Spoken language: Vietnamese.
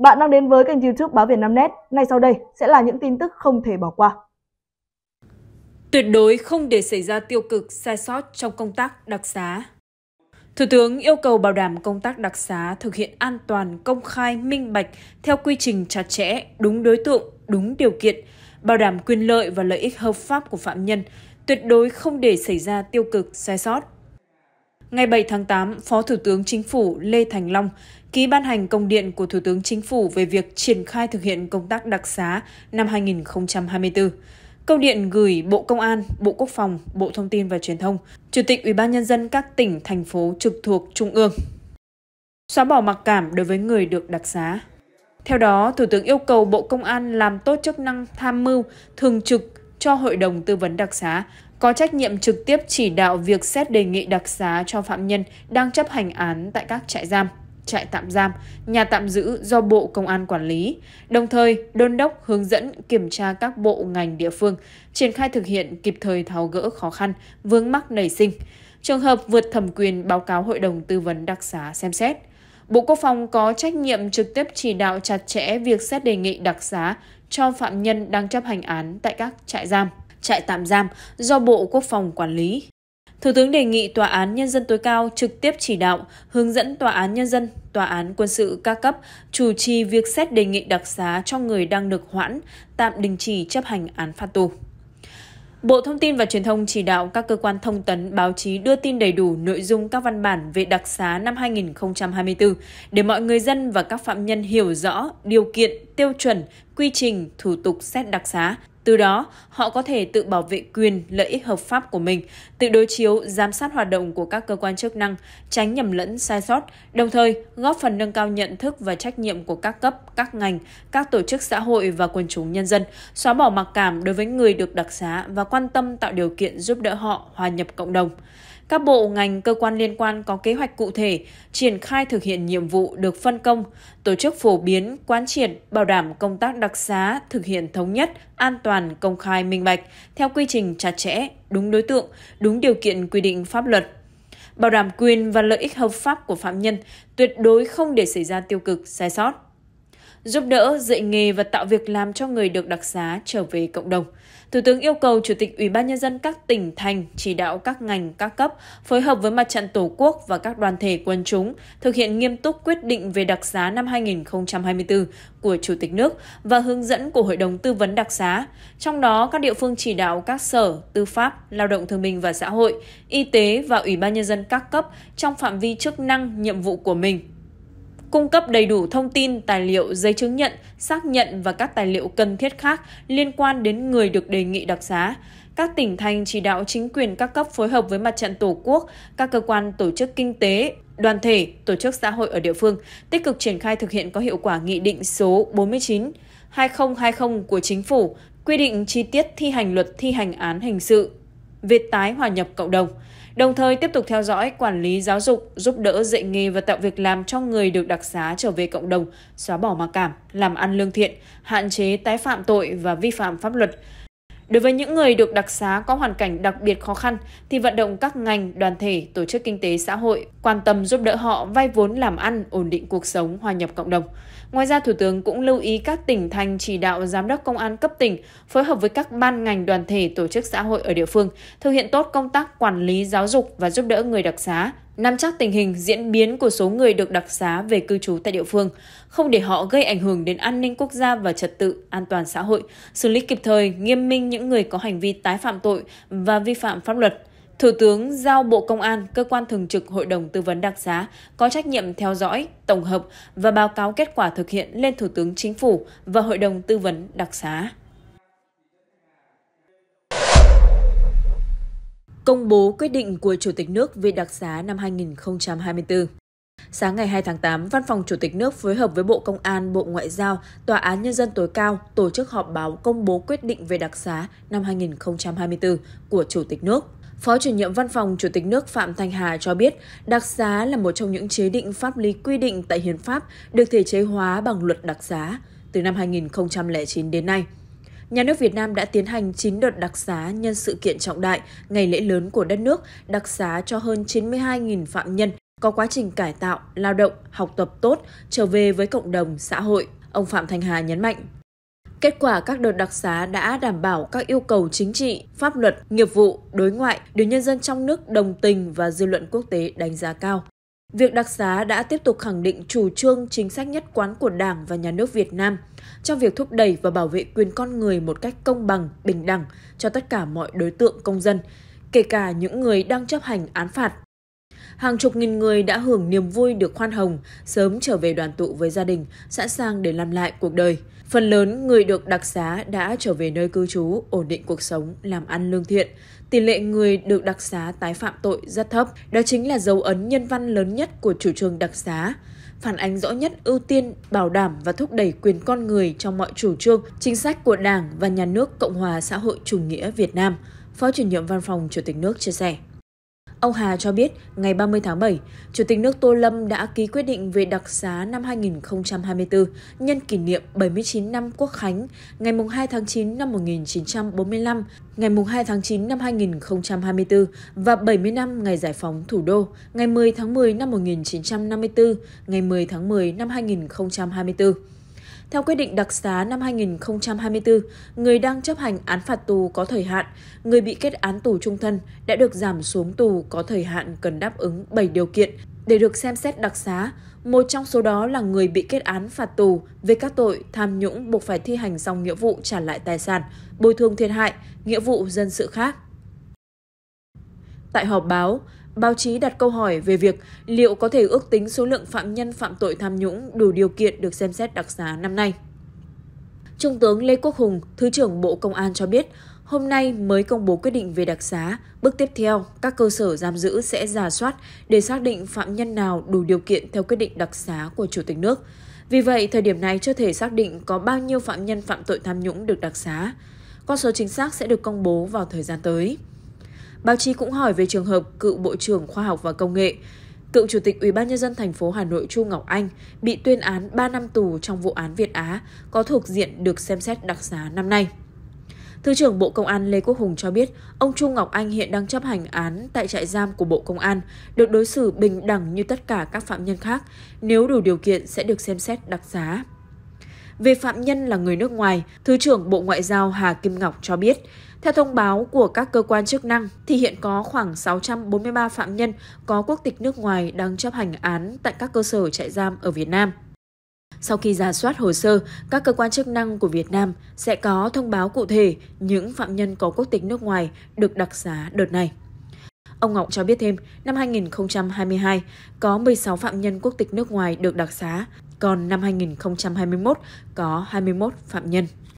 Bạn đang đến với kênh youtube Báo Việt Nam Net. Ngay sau đây sẽ là những tin tức không thể bỏ qua. Tuyệt đối không để xảy ra tiêu cực, sai sót trong công tác đặc xá. Thủ tướng yêu cầu bảo đảm công tác đặc xá thực hiện an toàn, công khai, minh bạch, theo quy trình chặt chẽ, đúng đối tượng, đúng điều kiện, bảo đảm quyền lợi và lợi ích hợp pháp của phạm nhân, tuyệt đối không để xảy ra tiêu cực, sai sót Ngày 7 tháng 8, Phó Thủ tướng Chính phủ Lê Thành Long ký ban hành công điện của Thủ tướng Chính phủ về việc triển khai thực hiện công tác đặc xá năm 2024. Công điện gửi Bộ Công an, Bộ Quốc phòng, Bộ Thông tin và Truyền thông, Chủ tịch Ủy ban nhân dân các tỉnh thành phố trực thuộc trung ương. Xóa bỏ mặc cảm đối với người được đặc xá. Theo đó, Thủ tướng yêu cầu Bộ Công an làm tốt chức năng tham mưu, thường trực cho Hội đồng Tư vấn Đặc xá, có trách nhiệm trực tiếp chỉ đạo việc xét đề nghị đặc xá cho phạm nhân đang chấp hành án tại các trại giam, trại tạm giam, nhà tạm giữ do Bộ Công an quản lý, đồng thời đôn đốc hướng dẫn kiểm tra các bộ ngành địa phương, triển khai thực hiện kịp thời tháo gỡ khó khăn, vướng mắc nảy sinh. Trường hợp vượt thẩm quyền báo cáo Hội đồng Tư vấn đặc xá xem xét. Bộ Quốc phòng có trách nhiệm trực tiếp chỉ đạo chặt chẽ việc xét đề nghị đặc xá cho phạm nhân đang chấp hành án tại các trại giam trại tạm giam do Bộ Quốc phòng quản lý. Thủ tướng đề nghị Tòa án Nhân dân tối cao trực tiếp chỉ đạo, hướng dẫn Tòa án Nhân dân, Tòa án quân sự ca cấp chủ trì việc xét đề nghị đặc xá cho người đang được hoãn, tạm đình chỉ chấp hành án phạt tù. Bộ Thông tin và Truyền thông chỉ đạo các cơ quan thông tấn báo chí đưa tin đầy đủ nội dung các văn bản về đặc xá năm 2024 để mọi người dân và các phạm nhân hiểu rõ điều kiện, tiêu chuẩn, quy trình, thủ tục xét đặc xá, từ đó, họ có thể tự bảo vệ quyền, lợi ích hợp pháp của mình, tự đối chiếu, giám sát hoạt động của các cơ quan chức năng, tránh nhầm lẫn sai sót, đồng thời góp phần nâng cao nhận thức và trách nhiệm của các cấp, các ngành, các tổ chức xã hội và quần chúng nhân dân, xóa bỏ mặc cảm đối với người được đặc xá và quan tâm tạo điều kiện giúp đỡ họ hòa nhập cộng đồng các bộ ngành cơ quan liên quan có kế hoạch cụ thể, triển khai thực hiện nhiệm vụ được phân công, tổ chức phổ biến, quán triệt, bảo đảm công tác đặc xá thực hiện thống nhất, an toàn, công khai, minh bạch, theo quy trình chặt chẽ, đúng đối tượng, đúng điều kiện quy định pháp luật bảo đảm quyền và lợi ích hợp pháp của phạm nhân, tuyệt đối không để xảy ra tiêu cực, sai sót giúp đỡ, dạy nghề và tạo việc làm cho người được đặc xá trở về cộng đồng. Thủ tướng yêu cầu Chủ tịch Ủy ban Nhân dân các tỉnh, thành chỉ đạo các ngành, các cấp phối hợp với Mặt trận Tổ quốc và các đoàn thể quân chúng thực hiện nghiêm túc quyết định về đặc xá năm 2024 của Chủ tịch nước và hướng dẫn của Hội đồng Tư vấn đặc xá. Trong đó, các địa phương chỉ đạo các sở, tư pháp, lao động thương binh và xã hội, y tế và Ủy ban Nhân dân các cấp trong phạm vi chức năng, nhiệm vụ của mình cung cấp đầy đủ thông tin, tài liệu, giấy chứng nhận, xác nhận và các tài liệu cần thiết khác liên quan đến người được đề nghị đặc xá. Các tỉnh thành chỉ đạo chính quyền các cấp phối hợp với mặt trận Tổ quốc, các cơ quan tổ chức kinh tế, đoàn thể, tổ chức xã hội ở địa phương tích cực triển khai thực hiện có hiệu quả Nghị định số 49 2020 của Chính phủ quy định chi tiết thi hành luật thi hành án hình sự việc tái hòa nhập cộng đồng, đồng thời tiếp tục theo dõi, quản lý giáo dục, giúp đỡ dạy nghề và tạo việc làm cho người được đặc xá trở về cộng đồng, xóa bỏ mặc cảm, làm ăn lương thiện, hạn chế tái phạm tội và vi phạm pháp luật. Đối với những người được đặc xá có hoàn cảnh đặc biệt khó khăn thì vận động các ngành, đoàn thể, tổ chức kinh tế xã hội quan tâm giúp đỡ họ vay vốn làm ăn, ổn định cuộc sống, hòa nhập cộng đồng. Ngoài ra, Thủ tướng cũng lưu ý các tỉnh thành chỉ đạo giám đốc công an cấp tỉnh phối hợp với các ban ngành đoàn thể tổ chức xã hội ở địa phương, thực hiện tốt công tác quản lý giáo dục và giúp đỡ người đặc xá, nắm chắc tình hình diễn biến của số người được đặc xá về cư trú tại địa phương, không để họ gây ảnh hưởng đến an ninh quốc gia và trật tự an toàn xã hội, xử lý kịp thời, nghiêm minh những người có hành vi tái phạm tội và vi phạm pháp luật Thủ tướng giao Bộ Công an, cơ quan thường trực Hội đồng Tư vấn đặc xá, có trách nhiệm theo dõi, tổng hợp và báo cáo kết quả thực hiện lên Thủ tướng Chính phủ và Hội đồng Tư vấn đặc xá. Công bố quyết định của Chủ tịch nước về đặc xá năm 2024 Sáng ngày 2 tháng 8, Văn phòng Chủ tịch nước phối hợp với Bộ Công an, Bộ Ngoại giao, Tòa án Nhân dân tối cao tổ chức họp báo công bố quyết định về đặc xá năm 2024 của Chủ tịch nước. Phó chủ nhiệm văn phòng Chủ tịch nước Phạm Thanh Hà cho biết, đặc xá là một trong những chế định pháp lý quy định tại Hiến pháp được thể chế hóa bằng luật đặc xá từ năm 2009 đến nay. Nhà nước Việt Nam đã tiến hành 9 đợt đặc xá nhân sự kiện trọng đại, ngày lễ lớn của đất nước, đặc xá cho hơn 92.000 phạm nhân có quá trình cải tạo, lao động, học tập tốt, trở về với cộng đồng, xã hội. Ông Phạm Thanh Hà nhấn mạnh, Kết quả các đợt đặc xá đã đảm bảo các yêu cầu chính trị, pháp luật, nghiệp vụ, đối ngoại được nhân dân trong nước đồng tình và dư luận quốc tế đánh giá cao. Việc đặc xá đã tiếp tục khẳng định chủ trương chính sách nhất quán của Đảng và Nhà nước Việt Nam trong việc thúc đẩy và bảo vệ quyền con người một cách công bằng, bình đẳng cho tất cả mọi đối tượng công dân, kể cả những người đang chấp hành án phạt. Hàng chục nghìn người đã hưởng niềm vui được khoan hồng, sớm trở về đoàn tụ với gia đình, sẵn sàng để làm lại cuộc đời. Phần lớn người được đặc xá đã trở về nơi cư trú, ổn định cuộc sống, làm ăn lương thiện. Tỷ lệ người được đặc xá tái phạm tội rất thấp. Đó chính là dấu ấn nhân văn lớn nhất của chủ trương đặc xá phản ánh rõ nhất ưu tiên bảo đảm và thúc đẩy quyền con người trong mọi chủ trương, chính sách của Đảng và Nhà nước Cộng hòa xã hội chủ nghĩa Việt Nam. Phó chủ nhiệm Văn phòng Chủ tịch nước chia sẻ. Ông Hà cho biết, ngày 30 tháng 7, Chủ tịch nước Tô Lâm đã ký quyết định về đặc xá năm 2024 nhân kỷ niệm 79 năm Quốc Khánh, ngày 2 tháng 9 năm 1945, ngày 2 tháng 9 năm 2024 và 70 năm ngày giải phóng thủ đô, ngày 10 tháng 10 năm 1954, ngày 10 tháng 10 năm 2024. Theo quyết định đặc xá năm 2024, người đang chấp hành án phạt tù có thời hạn, người bị kết án tù trung thân đã được giảm xuống tù có thời hạn cần đáp ứng 7 điều kiện để được xem xét đặc xá. Một trong số đó là người bị kết án phạt tù về các tội tham nhũng buộc phải thi hành xong nghĩa vụ trả lại tài sản, bồi thường thiệt hại, nghĩa vụ dân sự khác. Tại họp báo, báo chí đặt câu hỏi về việc liệu có thể ước tính số lượng phạm nhân phạm tội tham nhũng đủ điều kiện được xem xét đặc xá năm nay. Trung tướng Lê Quốc Hùng, Thứ trưởng Bộ Công an cho biết, hôm nay mới công bố quyết định về đặc xá. Bước tiếp theo, các cơ sở giam giữ sẽ giả soát để xác định phạm nhân nào đủ điều kiện theo quyết định đặc xá của Chủ tịch nước. Vì vậy, thời điểm này chưa thể xác định có bao nhiêu phạm nhân phạm tội tham nhũng được đặc xá. Con số chính xác sẽ được công bố vào thời gian tới. Báo chí cũng hỏi về trường hợp cựu Bộ trưởng Khoa học và Công nghệ, cựu Chủ tịch Ủy ban nhân dân thành phố Hà Nội Chu Ngọc Anh bị tuyên án 3 năm tù trong vụ án Việt Á có thuộc diện được xem xét đặc xá năm nay. Thứ trưởng Bộ Công an Lê Quốc Hùng cho biết, ông Chu Ngọc Anh hiện đang chấp hành án tại trại giam của Bộ Công an, được đối xử bình đẳng như tất cả các phạm nhân khác, nếu đủ điều kiện sẽ được xem xét đặc giá. Về phạm nhân là người nước ngoài, Thứ trưởng Bộ Ngoại giao Hà Kim Ngọc cho biết, theo thông báo của các cơ quan chức năng, thì hiện có khoảng 643 phạm nhân có quốc tịch nước ngoài đang chấp hành án tại các cơ sở trại giam ở Việt Nam. Sau khi giả soát hồ sơ, các cơ quan chức năng của Việt Nam sẽ có thông báo cụ thể những phạm nhân có quốc tịch nước ngoài được đặc xá đợt này. Ông Ngọc cho biết thêm, năm 2022 có 16 phạm nhân quốc tịch nước ngoài được đặc xá, còn năm 2021 có 21 phạm nhân.